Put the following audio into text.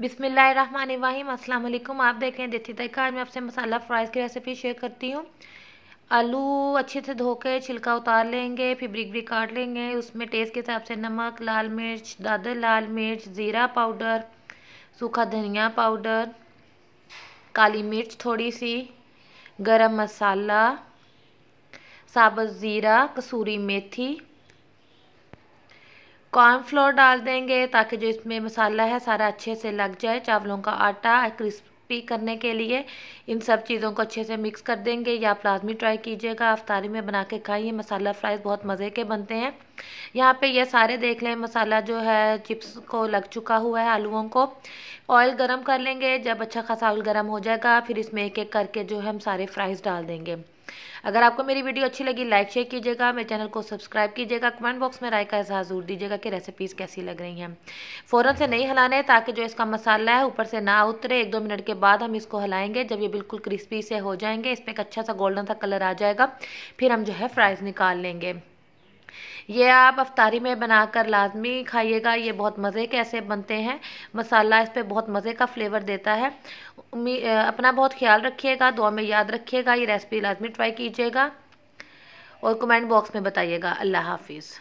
बिसमीम असल आप देख रहे हैं देती तरीका आज मैं आपसे मसाला फ्राइज़ की रेसिपी शेयर करती हूँ आलू अच्छे से धो के छिलका उतार लेंगे फिर ब्रिक ब्रिक काट लेंगे उसमें टेस्ट के हिसाब से नमक लाल मिर्च दादर लाल मिर्च ज़ीरा पाउडर सूखा धनिया पाउडर काली मिर्च थोड़ी सी गरम मसाला साबुत ज़ीरा कसूरी मेथी कॉर्नफ्लोर डाल देंगे ताकि जो इसमें मसाला है सारा अच्छे से लग जाए चावलों का आटा क्रिस्पी करने के लिए इन सब चीज़ों को अच्छे से मिक्स कर देंगे या आप लाजमी ट्राई कीजिएगा अफ्तारी में बना के खाइए मसाला फ्राइज बहुत मज़े के बनते हैं यहाँ पे ये सारे देख लें मसाला जो है चिप्स को लग चुका हुआ है आलूओं को ऑयल गरम कर लेंगे जब अच्छा खासा ऑयल गरम हो जाएगा फिर इसमें एक एक करके जो है हम सारे फ्राइज़ डाल देंगे अगर आपको मेरी वीडियो अच्छी लगी लाइक शेयर कीजिएगा मेरे चैनल को सब्सक्राइब कीजिएगा कमेंट बॉक्स में राय का एहसास जरूर दीजिएगा कि रेसिपीज़ कैसी लग रही हैं फ़ौरन से नहीं हिलाना है ताकि जो इसका मसाला है ऊपर से ना उतरे एक दो मिनट के बाद हम इसको हिलाएंगे जब ये बिल्कुल क्रिस्पी से हो जाएंगे इस पर एक अच्छा सा गोल्डन सा कलर आ जाएगा फिर हम जो है फ्राइज़ निकाल लेंगे ये आप अफ्तारी में बनाकर लाजमी खाइएगा ये बहुत मज़े के ऐसे बनते हैं मसाला इस पर बहुत मज़े का फ्लेवर देता है अपना बहुत ख्याल रखिएगा दुआ में याद रखिएगा ये रेसिपी लाजमी ट्राई कीजिएगा और कमेंट बॉक्स में बताइएगा अल्लाह हाफिज़